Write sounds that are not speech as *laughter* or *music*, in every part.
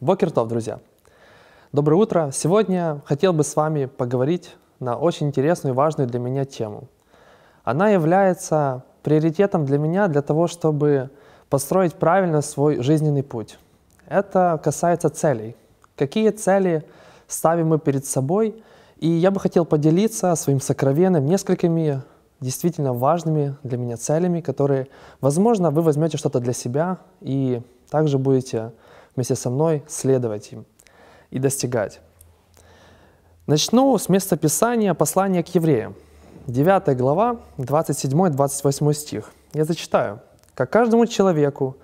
Бокертов, друзья! Доброе утро! Сегодня хотел бы с вами поговорить на очень интересную и важную для меня тему – она является приоритетом для меня для того, чтобы построить правильно свой жизненный путь. Это касается целей. Какие цели ставим мы перед собой? И я бы хотел поделиться своим сокровенным несколькими действительно важными для меня целями, которые, возможно, вы возьмете что-то для себя и также будете вместе со мной следовать им и достигать. Начну с места Писания послания к евреям. 9 глава, 27-28 стих. Я зачитаю. «Как каждому человеку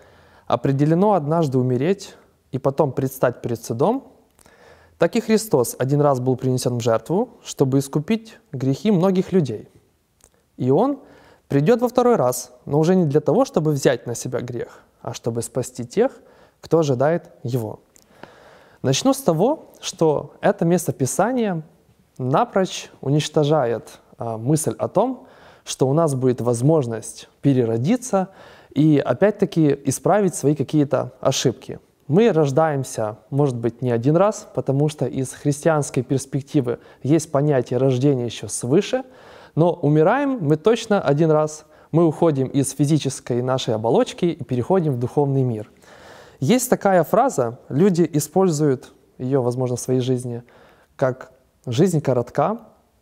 определено однажды умереть и потом предстать перед судом, так и Христос один раз был принесен в жертву, чтобы искупить грехи многих людей. И Он придет во второй раз, но уже не для того, чтобы взять на себя грех, а чтобы спасти тех, кто ожидает Его». Начну с того, что это место Писания напрочь уничтожает а, мысль о том, что у нас будет возможность переродиться и опять-таки исправить свои какие-то ошибки. Мы рождаемся, может быть, не один раз, потому что из христианской перспективы есть понятие рождения еще свыше, но умираем мы точно один раз. Мы уходим из физической нашей оболочки и переходим в духовный мир. Есть такая фраза, люди используют ее, возможно, в своей жизни, как «жизнь коротка,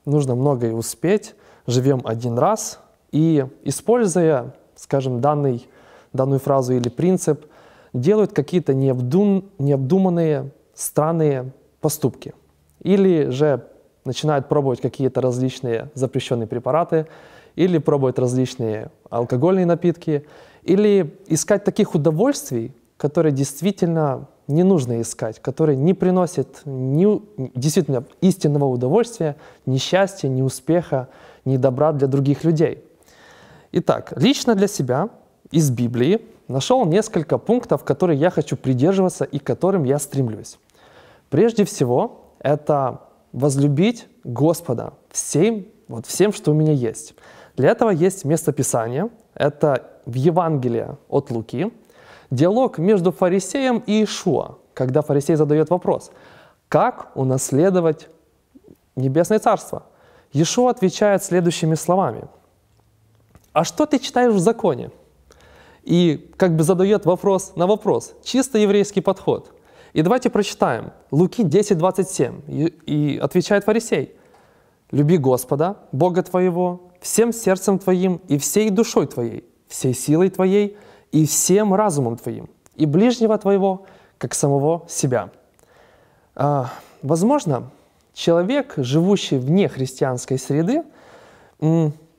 нужно многое успеть, живем один раз. И используя, скажем, данный, данную фразу или принцип, делают какие-то необдум, необдуманные, странные поступки. Или же начинают пробовать какие-то различные запрещенные препараты, или пробовать различные алкогольные напитки, или искать таких удовольствий, которые действительно не нужно искать, которые не приносят ни, действительно истинного удовольствия, ни счастья, ни успеха, ни добра для других людей. Итак, лично для себя из Библии нашел несколько пунктов, которые я хочу придерживаться и к которым я стремлюсь. Прежде всего, это возлюбить Господа всем, вот всем, что у меня есть. Для этого есть местописание. Это в Евангелии от Луки, Диалог между фарисеем и Ишуа, когда фарисей задает вопрос, как унаследовать небесное царство? Ешо отвечает следующими словами. «А что ты читаешь в законе?» И как бы задает вопрос на вопрос, чисто еврейский подход. И давайте прочитаем Луки 10:27 И, и отвечает фарисей, «Люби Господа, Бога твоего, всем сердцем твоим и всей душой твоей, всей силой твоей и всем разумом твоим, и ближнего твоего, как самого себя». А, возможно, человек, живущий вне христианской среды,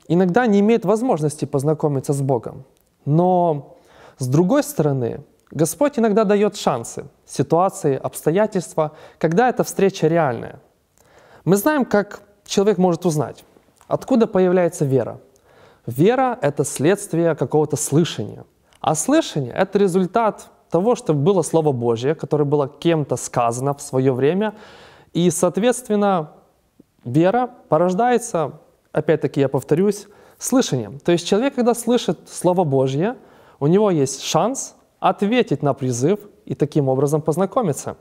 иногда не имеет возможности познакомиться с Богом. Но, с другой стороны, Господь иногда дает шансы, ситуации, обстоятельства, когда эта встреча реальная. Мы знаем, как человек может узнать, откуда появляется вера. Вера — это следствие какого-то слышания — а слышание — это результат того, что было Слово Божье, которое было кем-то сказано в свое время, и, соответственно, вера порождается, опять-таки я повторюсь, слышанием. То есть человек, когда слышит Слово Божье, у него есть шанс ответить на призыв и таким образом познакомиться.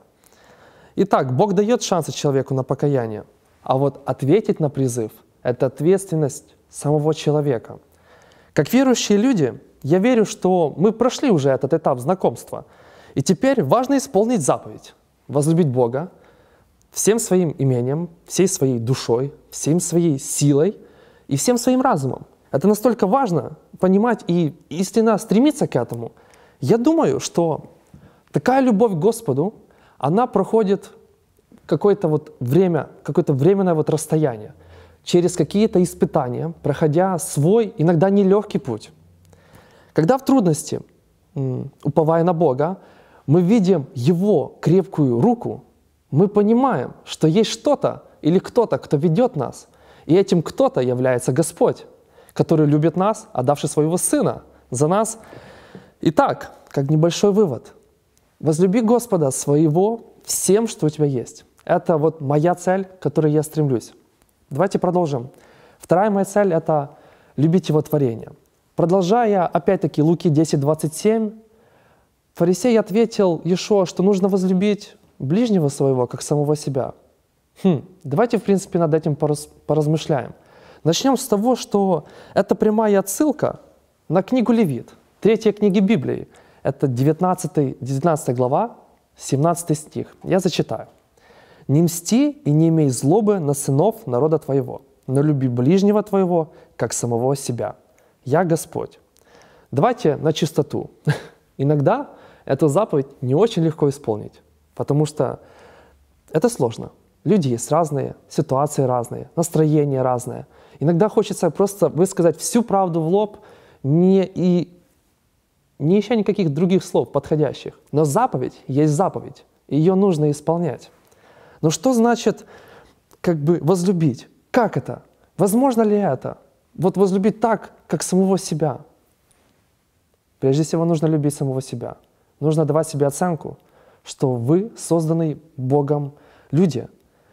Итак, Бог дает шансы человеку на покаяние, а вот ответить на призыв — это ответственность самого человека. Как верующие люди, я верю, что мы прошли уже этот этап знакомства. И теперь важно исполнить заповедь, возлюбить Бога всем своим имением, всей своей душой, всем своей силой и всем своим разумом. Это настолько важно понимать и истинно стремиться к этому. Я думаю, что такая любовь к Господу, она проходит какое-то вот время, какое-то временное вот расстояние – через какие-то испытания, проходя свой, иногда нелегкий путь. Когда в трудности, уповая на Бога, мы видим Его крепкую руку, мы понимаем, что есть что-то или кто-то, кто ведет нас, и этим кто-то является Господь, который любит нас, отдавший своего Сына за нас. Итак, как небольшой вывод, возлюби Господа своего всем, что у тебя есть. Это вот моя цель, к которой я стремлюсь. Давайте продолжим. Вторая моя цель – это любить его творение. Продолжая, опять-таки, Луки 10, 27, фарисей ответил Ешо, что нужно возлюбить ближнего своего, как самого себя. Хм, давайте, в принципе, над этим пораз, поразмышляем. Начнем с того, что это прямая отсылка на книгу Левит, третья книги Библии. Это 19, 19 глава, 17 стих. Я зачитаю. «Не мсти и не имей злобы на сынов народа твоего, но люби ближнего твоего, как самого себя. Я Господь». Давайте на чистоту. *laughs* Иногда эту заповедь не очень легко исполнить, потому что это сложно. Люди есть разные, ситуации разные, настроение разное. Иногда хочется просто высказать всю правду в лоб, не и не ища никаких других слов подходящих. Но заповедь есть заповедь, ее нужно исполнять. Но ну что значит как бы возлюбить? Как это? Возможно ли это? Вот возлюбить так, как самого себя. Прежде всего нужно любить самого себя. Нужно давать себе оценку, что вы созданы Богом люди,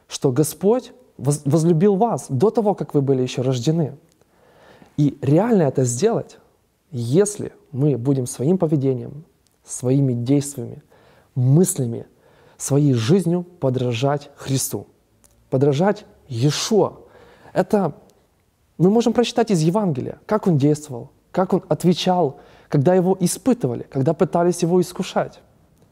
что Господь возлюбил вас до того, как вы были еще рождены. И реально это сделать, если мы будем своим поведением, своими действиями, мыслями своей жизнью подражать Христу, подражать Иешуа. Это мы можем прочитать из Евангелия, как он действовал, как он отвечал, когда его испытывали, когда пытались его искушать.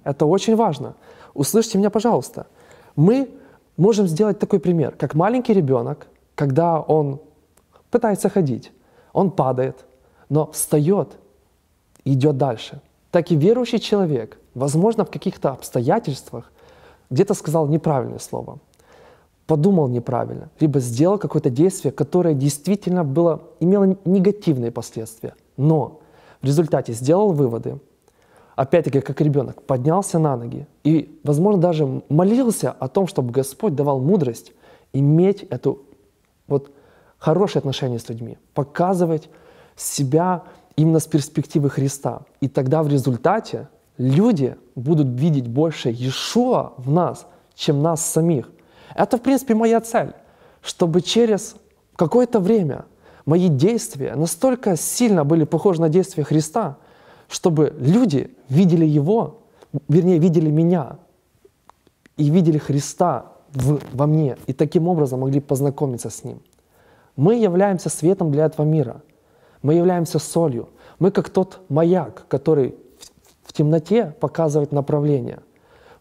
Это очень важно. Услышьте меня, пожалуйста. Мы можем сделать такой пример, как маленький ребенок, когда он пытается ходить, он падает, но встает и идет дальше. Так и верующий человек, возможно, в каких-то обстоятельствах где-то сказал неправильное слово, подумал неправильно, либо сделал какое-то действие, которое действительно было, имело негативные последствия, но в результате сделал выводы, опять-таки, как ребенок, поднялся на ноги и, возможно, даже молился о том, чтобы Господь давал мудрость иметь эту вот хорошее отношение с людьми, показывать себя именно с перспективы Христа. И тогда в результате люди будут видеть больше Иешуа в нас, чем нас самих. Это, в принципе, моя цель, чтобы через какое-то время мои действия настолько сильно были похожи на действия Христа, чтобы люди видели Его, вернее, видели меня и видели Христа в, во мне, и таким образом могли познакомиться с Ним. Мы являемся светом для этого мира. Мы являемся солью. Мы как тот маяк, который в темноте показывать направление.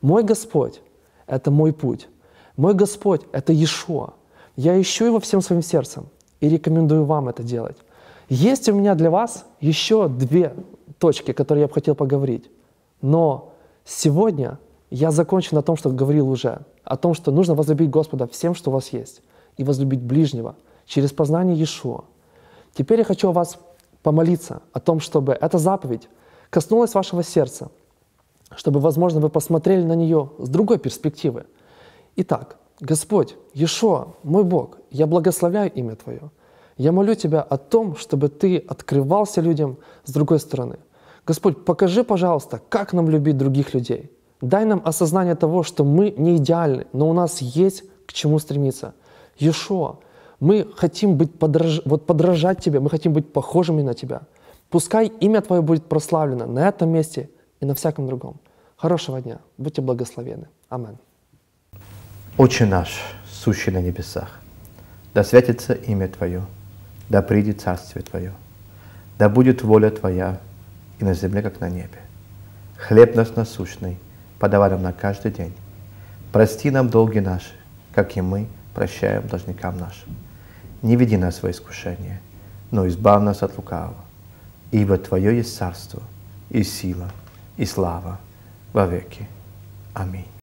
Мой Господь — это мой путь. Мой Господь — это Иешуа. Я ищу его всем своим сердцем и рекомендую вам это делать. Есть у меня для вас еще две точки, которые я бы хотел поговорить. Но сегодня я закончу на том, что говорил уже, о том, что нужно возлюбить Господа всем, что у вас есть, и возлюбить ближнего через познание Иешуа. Теперь я хочу о вас помолиться о том, чтобы эта заповедь коснулась вашего сердца, чтобы, возможно, вы посмотрели на нее с другой перспективы. Итак, Господь, Ешо, мой Бог, я благословляю имя Твое. Я молю Тебя о том, чтобы Ты открывался людям с другой стороны. Господь, покажи, пожалуйста, как нам любить других людей. Дай нам осознание того, что мы не идеальны, но у нас есть к чему стремиться. Ешо, мы хотим быть подраж... вот подражать Тебе, мы хотим быть похожими на Тебя. Пускай имя Твое будет прославлено на этом месте и на всяком другом. Хорошего дня. Будьте благословены. Амин. Отче наш, сущий на небесах, да святится имя Твое, да придет Царствие Твое, да будет воля Твоя и на земле, как на небе. Хлеб наш насущный, подавай нам на каждый день. Прости нам долги наши, как и мы прощаем должникам нашим. Не веди нас во искушение, но избавь нас от лукавого ибо Твое есть царство, и сила, и слава во веки. Аминь.